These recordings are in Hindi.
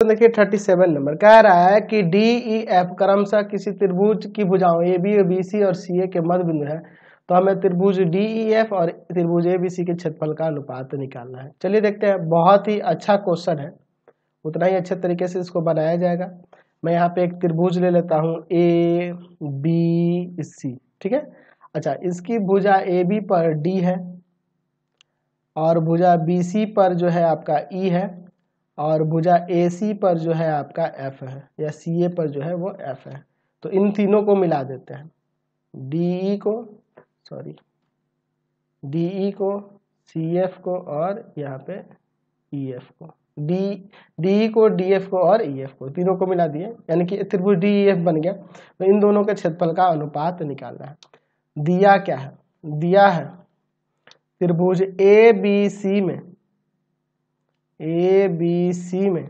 तो देखिए 37 नंबर कह रहा है कि डी ई एफ क्रमशः किसी त्रिभुज की भुजाओं ए बी बी सी और सी ए के मध्य बिंदु है तो हमें त्रिभुज डी ई एफ और त्रिभुज ए बी सी के क्षेत्रफल का अनुपात निकालना है चलिए देखते हैं बहुत ही अच्छा क्वेश्चन है उतना ही अच्छे तरीके से इसको बनाया जाएगा मैं यहाँ पे एक त्रिभुज ले लेता हूँ ए बी सी ठीक है अच्छा इसकी भुजा ए बी पर डी है और भुजा बी सी पर जो है आपका ई e है और भुजा ए सी पर जो है आपका एफ है या सी ए पर जो है वो एफ है तो इन तीनों को मिला देते हैं डी e को सॉरी डी e को सी एफ को और यहाँ पे ई e एफ को डी डी को डी एफ को और ई एफ को तीनों को मिला दिए यानी कि त्रिभुज डी ई एफ बन गया तो इन दोनों के क्षेत्रफल का अनुपात निकालना है दिया क्या है दिया है त्रिभुज ए बी सी में ए बी सी में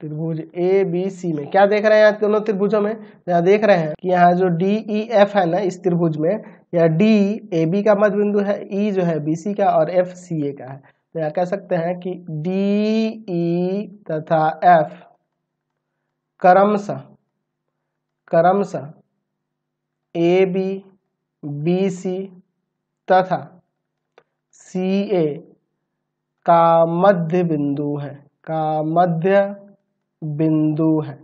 त्रिभुज ए बी सी में क्या देख रहे हैं यहाँ दोनों त्रिभुजों में यहाँ देख रहे हैं कि यहाँ जो डी ई एफ है ना इस त्रिभुज में या डी ए बी का मध्य बिंदु है ई e जो है बी सी का और एफ सी ए का है तो यहाँ कह सकते हैं कि डी ई e तथा एफ क्रमशः क्रमशः ए बी बी सी तथा सी ए का मध्य बिंदु है का मध्य बिंदु है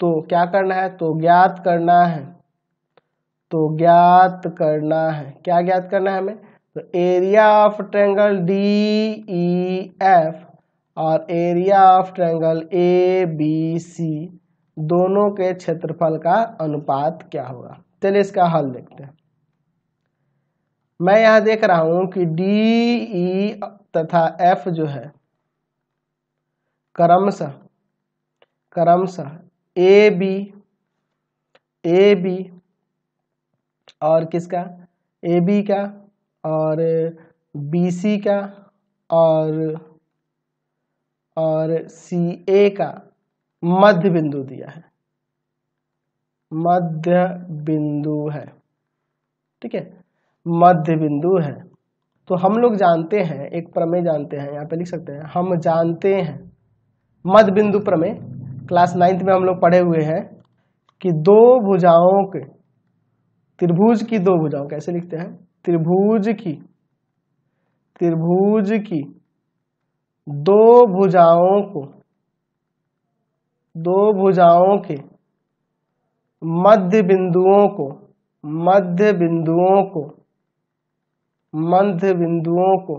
तो क्या करना है तो ज्ञात करना है तो ज्ञात करना है क्या ज्ञात करना है हमें तो area of triangle D E F और area of triangle A B C दोनों के क्षेत्रफल का अनुपात क्या होगा चलिए इसका हल देखते हैं मैं यहां देख रहा हूं कि डी ई e तथा एफ जो है क्रमश क्रमश ए बी ए बी और किसका ए बी का और बी सी का और और सी ए का मध्य बिंदु दिया है मध्य बिंदु है ठीक है मध्य बिंदु है तो हम लोग जानते हैं एक प्रमेय जानते हैं यहाँ पे लिख सकते हैं हम जानते हैं मध्य बिंदु प्रमेय क्लास नाइन्थ में हम लोग पढ़े हुए हैं कि दो भुजाओं के त्रिभुज की दो भुजाओं कैसे लिखते हैं त्रिभुज की त्रिभुज की दो भुजाओं को दो भुजाओं के मध्य बिंदुओं को मध्य बिंदुओं को मध्य बिंदुओं को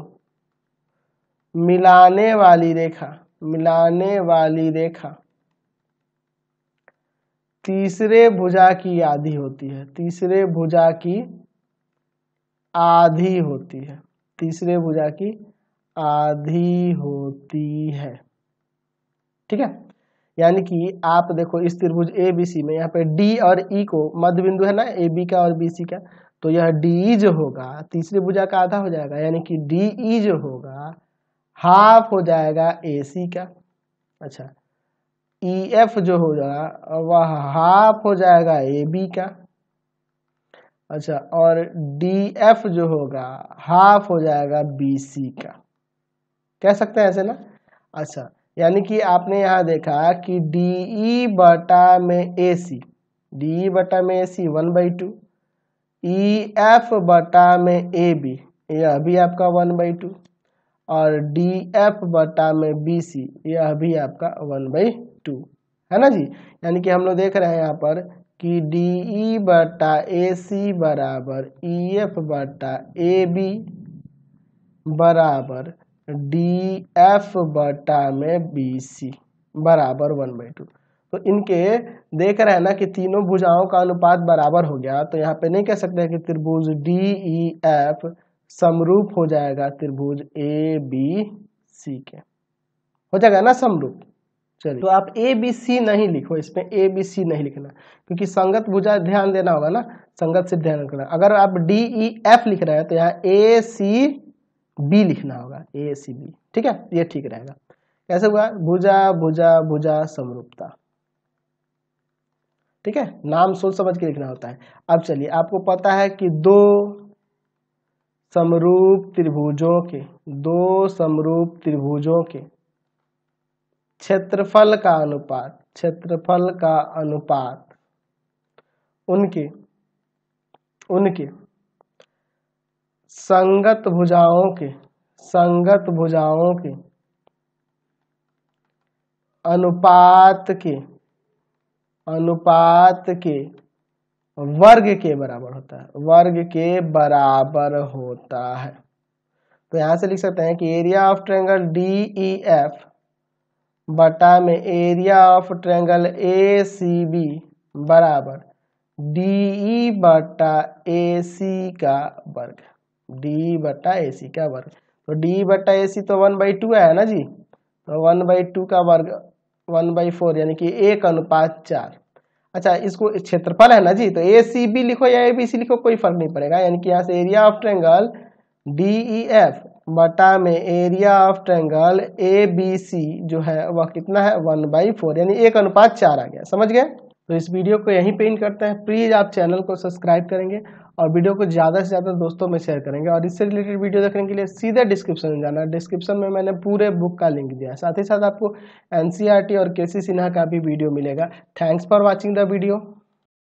मिलाने वाली रेखा मिलाने वाली रेखा तीसरे भुजा की आधी होती है तीसरे भुजा की आधी होती है तीसरे भुजा की आधी होती है ठीक है यानी कि आप देखो इस त्रिभुज ए बी सी में यहाँ पे डी और ई e को मध्य बिंदु है ना ए बी का और बी सी का तो यह डी e जो होगा तीसरी भुजा का आधा हो जाएगा यानी कि डी ई e जो होगा हाफ हो जाएगा ए सी का अच्छा ई e एफ जो होगा वह हाफ हो जाएगा ए बी का अच्छा और डी एफ जो होगा हाफ हो जाएगा बी सी का कह सकते हैं ऐसे ना अच्छा यानी कि आपने यहाँ देखा कि डी ई e बटा में ए सी डी ई बटा में A C one by two E F बटा में ए बी यह भी आपका वन बाई टू और डी एफ बटा में बी सी यह भी आपका वन बाई टू है ना जी यानी कि हम लोग देख रहे हैं यहाँ पर कि डी ई e बटा ए सी बराबर ई e एफ बटा ए बी बराबर डी एफ बटा में बी सी बराबर वन बाई टू तो इनके देख रहे हैं ना कि तीनों भुजाओं का अनुपात बराबर हो गया तो यहाँ पे नहीं कह सकते कि त्रिभुज डी ई एफ समरूप हो जाएगा त्रिभुज ए बी सी के हो जाएगा ना समरूप चलिए तो आप ए बी सी नहीं लिखो इसमें ए बी सी नहीं लिखना क्योंकि संगत भुजा ध्यान देना होगा ना संगत से ध्यान रखना अगर आप डी ई एफ लिख रहे हैं तो यहाँ ए सी बी लिखना होगा ए सी बी ठीक है ये ठीक रहेगा कैसे हुआ भुजा भुजा भुजा समरूपता ठीक है नाम सोच समझ के लिखना होता है अब चलिए आपको पता है कि दो समरूप त्रिभुजों के दो समरूप त्रिभुजों के क्षेत्रफल का अनुपात क्षेत्रफल का अनुपात उनके उनके संगत भुजाओं के संगत भुजाओं के अनुपात के अनुपात के वर्ग के बराबर होता है वर्ग के बराबर होता है तो यहां से लिख सकते हैं कि area of triangle D E F बटा में area of triangle A C B बराबर डी ई e बटा ए सी का वर्ग डी बटा ए सी का वर्ग तो डी बटा ए सी तो वन बाई टू आया ना जी तो वन बाई टू का वर्ग वन बाई फोर यानी कि एक अनुपात चार अच्छा इसको क्षेत्रफल है ना जी तो ए सी बी लिखो या ए बी सी लिखो कोई फर्क नहीं पड़ेगा यानी कि यहाँ से area of triangle D E F बटा में area of triangle A B C जो है वह कितना है वन बाई फोर यानी एक अनुपात चार आ गया समझ गए तो इस वीडियो को यहीं पे करते हैं प्लीज़ आप चैनल को सब्सक्राइब करेंगे और वीडियो को ज़्यादा से ज़्यादा दोस्तों में शेयर करेंगे और इससे रिलेटेड वीडियो देखने के लिए सीधे डिस्क्रिप्शन में जाना डिस्क्रिप्शन में मैंने पूरे बुक का लिंक दिया है साथ ही साथ आपको एन e और के सिन्हा का भी वीडियो मिलेगा thanks for watching the video